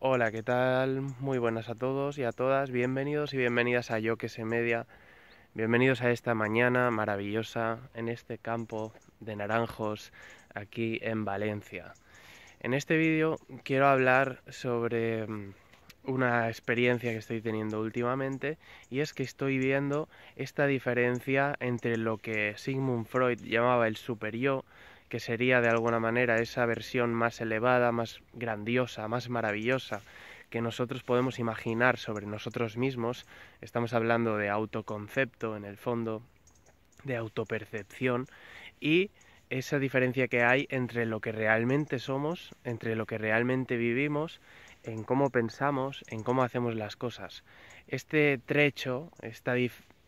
Hola, ¿qué tal? Muy buenas a todos y a todas. Bienvenidos y bienvenidas a Yo que se media. Bienvenidos a esta mañana maravillosa en este campo de naranjos aquí en Valencia. En este vídeo quiero hablar sobre mm, una experiencia que estoy teniendo últimamente y es que estoy viendo esta diferencia entre lo que Sigmund Freud llamaba el superior que sería de alguna manera esa versión más elevada, más grandiosa, más maravillosa que nosotros podemos imaginar sobre nosotros mismos. Estamos hablando de autoconcepto en el fondo, de autopercepción y esa diferencia que hay entre lo que realmente somos, entre lo que realmente vivimos, en cómo pensamos, en cómo hacemos las cosas. Este trecho, esta,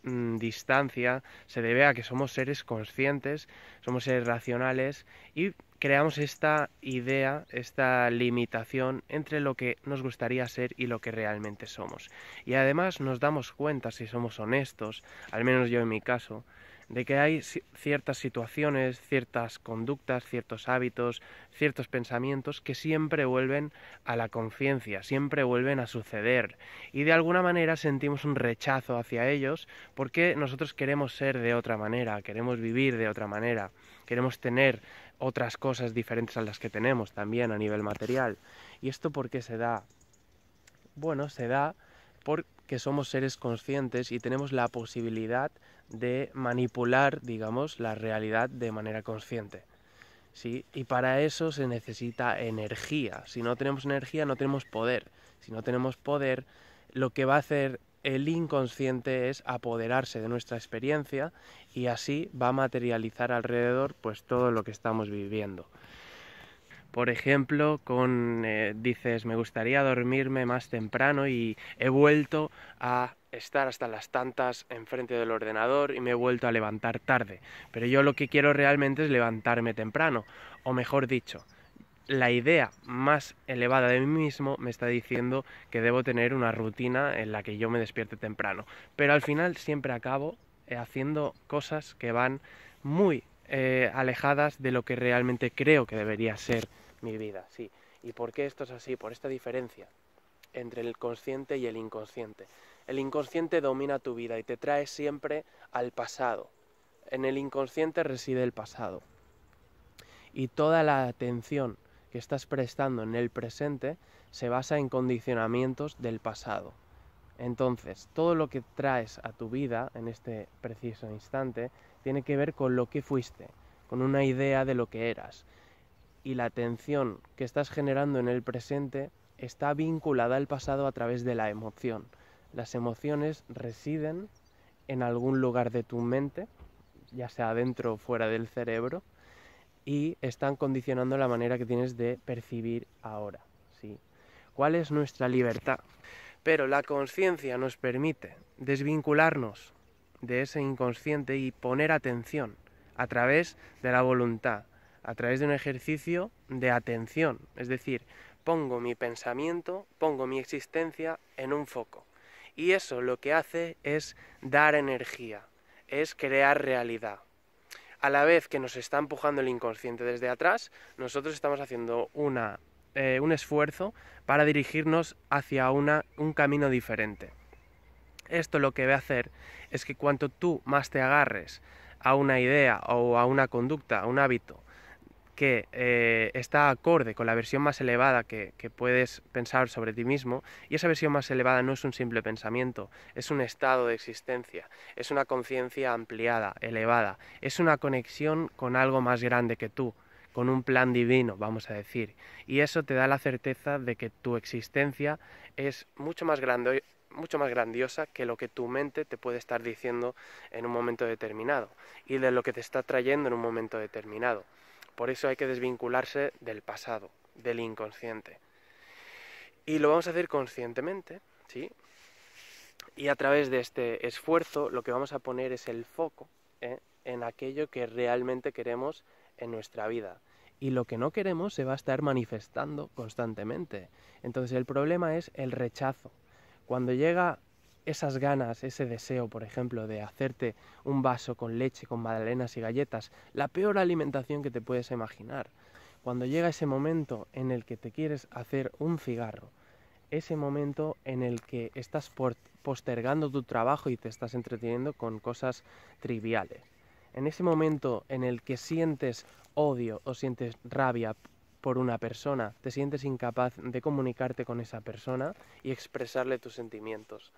Mm, distancia se debe a que somos seres conscientes, somos seres racionales y creamos esta idea, esta limitación entre lo que nos gustaría ser y lo que realmente somos. Y además nos damos cuenta, si somos honestos, al menos yo en mi caso, de que hay ciertas situaciones, ciertas conductas, ciertos hábitos, ciertos pensamientos que siempre vuelven a la conciencia, siempre vuelven a suceder y de alguna manera sentimos un rechazo hacia ellos porque nosotros queremos ser de otra manera, queremos vivir de otra manera, queremos tener otras cosas diferentes a las que tenemos también a nivel material. ¿Y esto por qué se da? Bueno, se da porque somos seres conscientes y tenemos la posibilidad de manipular, digamos, la realidad de manera consciente. ¿sí? Y para eso se necesita energía. Si no tenemos energía, no tenemos poder. Si no tenemos poder, lo que va a hacer el inconsciente es apoderarse de nuestra experiencia y así va a materializar alrededor pues todo lo que estamos viviendo. Por ejemplo, con eh, dices me gustaría dormirme más temprano y he vuelto a estar hasta las tantas enfrente del ordenador y me he vuelto a levantar tarde. Pero yo lo que quiero realmente es levantarme temprano, o mejor dicho, la idea más elevada de mí mismo me está diciendo que debo tener una rutina en la que yo me despierte temprano. Pero al final siempre acabo eh, haciendo cosas que van muy eh, alejadas de lo que realmente creo que debería ser mi vida. Sí. ¿Y por qué esto es así? Por esta diferencia entre el consciente y el inconsciente. El inconsciente domina tu vida y te trae siempre al pasado. En el inconsciente reside el pasado. Y toda la atención que estás prestando en el presente se basa en condicionamientos del pasado. Entonces, todo lo que traes a tu vida en este preciso instante tiene que ver con lo que fuiste, con una idea de lo que eras. Y la atención que estás generando en el presente está vinculada al pasado a través de la emoción. Las emociones residen en algún lugar de tu mente, ya sea dentro o fuera del cerebro, y están condicionando la manera que tienes de percibir ahora. ¿Cuál es nuestra libertad? Pero la conciencia nos permite desvincularnos de ese inconsciente y poner atención a través de la voluntad, a través de un ejercicio de atención. Es decir, pongo mi pensamiento, pongo mi existencia en un foco. Y eso lo que hace es dar energía, es crear realidad. A la vez que nos está empujando el inconsciente desde atrás, nosotros estamos haciendo eh, un esfuerzo para dirigirnos hacia una, un camino diferente. Esto lo que va a hacer es que cuanto tú más te agarres a una idea o a una conducta, a un hábito, que eh, está acorde con la versión más elevada que, que, puedes pensar sobre ti mismo, y esa versión más elevada no es un simple pensamiento, es un estado de existencia, es una conciencia ampliada, elevada, es una conexión con algo más grande que tú, con un plan divino, vamos a decir, y eso te da la certeza de que tu existencia es mucho más grande mucho más grandiosa que lo que tu mente te puede estar diciendo en un momento determinado y de lo que te está trayendo en un momento determinado. Por eso hay que desvincularse del pasado, del inconsciente. Y lo vamos a hacer conscientemente, ¿sí? Y a través de este esfuerzo lo que vamos a poner es el foco ¿eh? en aquello que realmente queremos en nuestra vida. Y lo que no queremos se va a estar manifestando constantemente. Entonces el problema es el rechazo. Cuando llega esas ganas, ese deseo, por ejemplo, de hacerte un vaso con leche, con madalenas y galletas, la peor alimentación que te puedes imaginar. Cuando llega ese momento en el que te quieres hacer un cigarro, ese momento en el que estás postergando tu trabajo y te estás entreteniendo con cosas triviales. En ese momento en el que sientes odio o sientes rabia por una persona, te sientes incapaz de comunicarte con esa persona y expresarle tus sentimientos.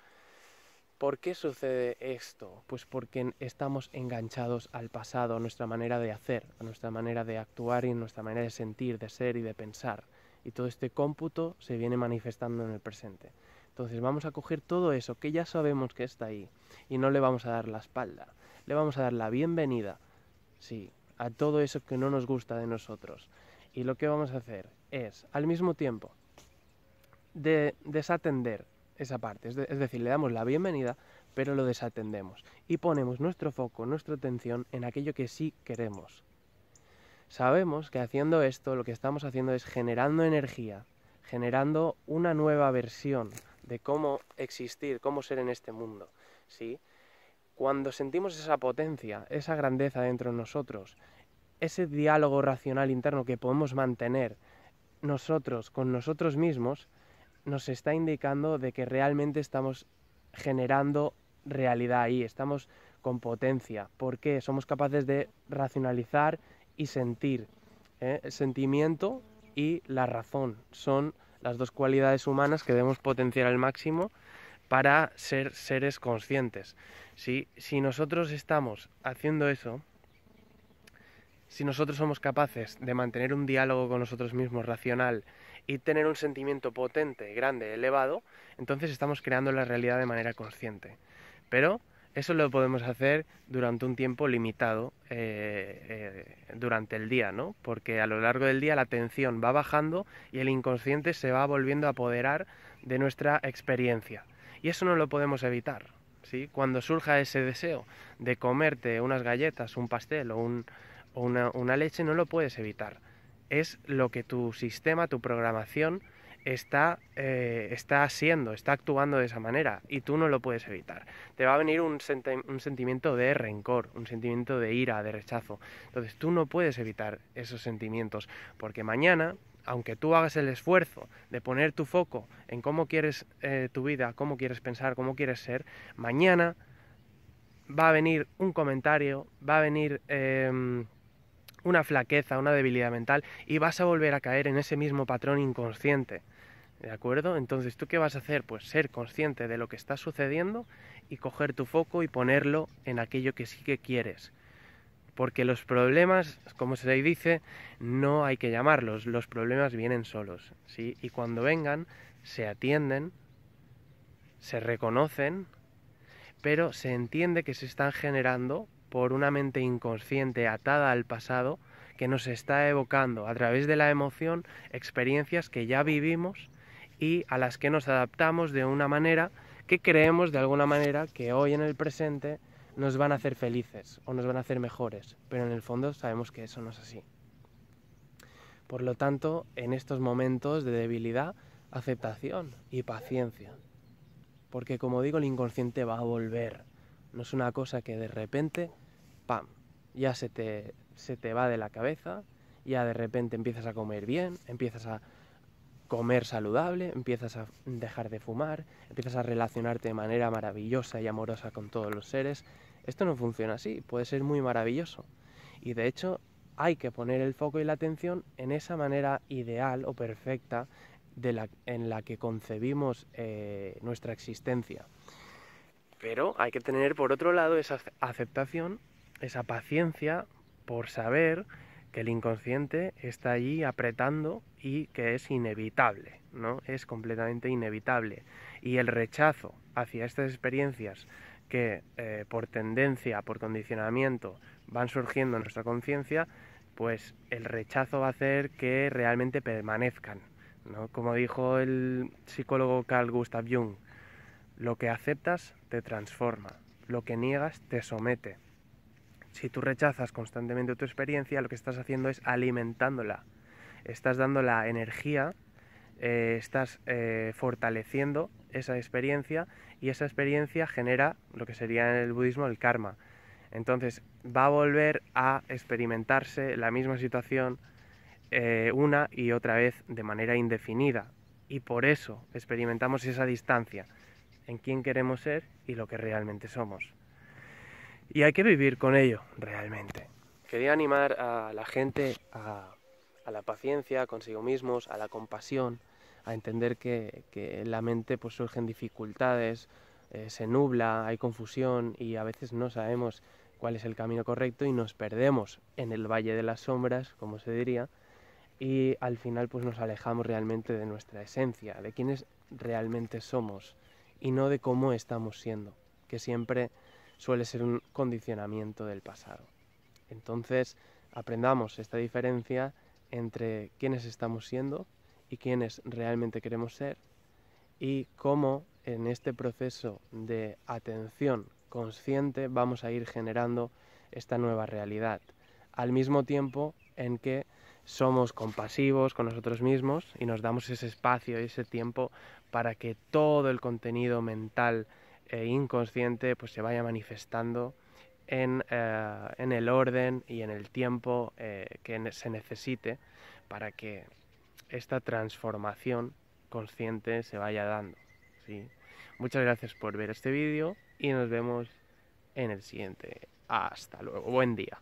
¿Por qué sucede esto? Pues porque estamos enganchados al pasado, a nuestra manera de hacer, a nuestra manera de actuar y a nuestra manera de sentir, de ser y de pensar. Y todo este cómputo se viene manifestando en el presente. Entonces vamos a coger todo eso que ya sabemos que está ahí y no le vamos a dar la espalda, le vamos a dar la bienvenida, sí, a todo eso que no nos gusta de nosotros. Y lo que vamos a hacer es, al mismo tiempo, desatender esa parte. Es, decir, le damos la bienvenida, pero lo desatendemos y ponemos nuestro foco, nuestra atención en aquello que sí queremos. Sabemos que haciendo esto lo que estamos haciendo es generando energía, generando una nueva versión de cómo existir, cómo ser en este mundo. ¿sí? Cuando sentimos esa potencia, esa grandeza dentro de nosotros, ese diálogo racional interno que podemos mantener nosotros con nosotros mismos, nos está indicando de que realmente estamos generando realidad ahí, estamos con potencia, porque somos capaces de racionalizar y sentir. ¿eh? El sentimiento y la razón son las dos cualidades humanas que debemos potenciar al máximo para ser seres conscientes. si nosotros estamos haciendo eso, si nosotros somos capaces de mantener un diálogo con nosotros mismos racional, y tener un sentimiento potente, grande, elevado, entonces estamos creando la realidad de manera consciente. Pero eso lo podemos hacer durante un tiempo limitado eh, eh, durante el día, ¿no? Porque a lo largo del día la tensión va bajando y el inconsciente se va volviendo a apoderar de nuestra experiencia. Y eso no lo podemos evitar, ¿sí? Cuando surja ese deseo de comerte unas galletas, un pastel o, una leche, no lo puedes evitar es lo que tu sistema, tu programación está, eh, está haciendo, está actuando de esa manera y tú no lo puedes evitar. Te va a venir un, sentimiento de rencor, un sentimiento de ira, de rechazo. Entonces tú no puedes evitar esos sentimientos porque mañana, aunque tú hagas el esfuerzo de poner tu foco en cómo quieres eh, tu vida, cómo quieres pensar, cómo quieres ser, mañana va a venir un comentario, va a venir... Em, una flaqueza, una debilidad mental y vas a volver a caer en ese mismo patrón inconsciente. ¿De acuerdo? Entonces, ¿tú qué vas a hacer? Pues ser consciente de lo que está sucediendo y coger tu foco y ponerlo en aquello que sí que quieres. Porque los problemas, como se dice, no hay que llamarlos, los problemas vienen solos, ¿sí? Y cuando vengan, se atienden, se reconocen, pero se entiende que se están generando por una mente inconsciente atada al pasado que nos está evocando a través de la emoción experiencias que ya vivimos y a las que nos adaptamos de una manera que creemos de alguna manera que hoy en el presente nos van a hacer felices o nos van a hacer mejores, pero en el fondo sabemos que eso no es así. Por lo tanto, en estos momentos de debilidad, aceptación y paciencia. Porque como digo, el inconsciente va a volver. No es una cosa que de repente ¡pam! Ya se te, va de la cabeza, ya de repente empiezas a comer bien, empiezas a comer saludable, empiezas a dejar de fumar, empiezas a relacionarte de manera maravillosa y amorosa con todos los seres. Esto no funciona así, puede ser muy maravilloso. Y de hecho hay que poner el foco y la atención en esa manera ideal o perfecta de la, en la que concebimos eh, nuestra existencia. Pero hay que tener por otro lado esa aceptación esa paciencia por saber que el inconsciente está allí apretando y que es inevitable, ¿no? Es completamente inevitable. Y el rechazo hacia estas experiencias que eh, por tendencia, por condicionamiento, van surgiendo en nuestra conciencia, pues el rechazo va a hacer que realmente permanezcan. Como dijo el psicólogo Carl Gustav Jung, lo que aceptas te transforma, lo que niegas te somete. Si tú rechazas constantemente tu experiencia, lo que estás haciendo es alimentándola. Estás dando la energía, eh, estás eh, fortaleciendo esa experiencia y esa experiencia genera lo que sería en el budismo el karma. Entonces va a volver a experimentarse la misma situación eh, una y otra vez de manera indefinida. Y por eso experimentamos esa distancia en quién queremos ser y lo que realmente somos y hay que vivir con ello realmente. Quería animar a la gente a, la paciencia consigo mismos, a la compasión, a entender que, en la mente pues, surgen dificultades, eh, se nubla, hay confusión y a veces no sabemos cuál es el camino correcto y nos perdemos en el valle de las sombras, como se diría, y al final pues nos alejamos realmente de nuestra esencia, de quienes realmente somos y no de cómo estamos siendo, que siempre suele ser un condicionamiento del pasado. Entonces, aprendamos esta diferencia entre quiénes estamos siendo y quiénes realmente queremos ser y cómo en este proceso de atención consciente vamos a ir generando esta nueva realidad. Al mismo tiempo en que somos compasivos con nosotros mismos y nos damos ese espacio y ese tiempo para que todo el contenido mental e inconsciente pues se vaya manifestando eh, en, el orden y en el tiempo eh, que se necesite para que esta transformación consciente se vaya dando. ¿sí? Muchas gracias por ver este vídeo y nos vemos en el siguiente. Hasta luego. Buen día.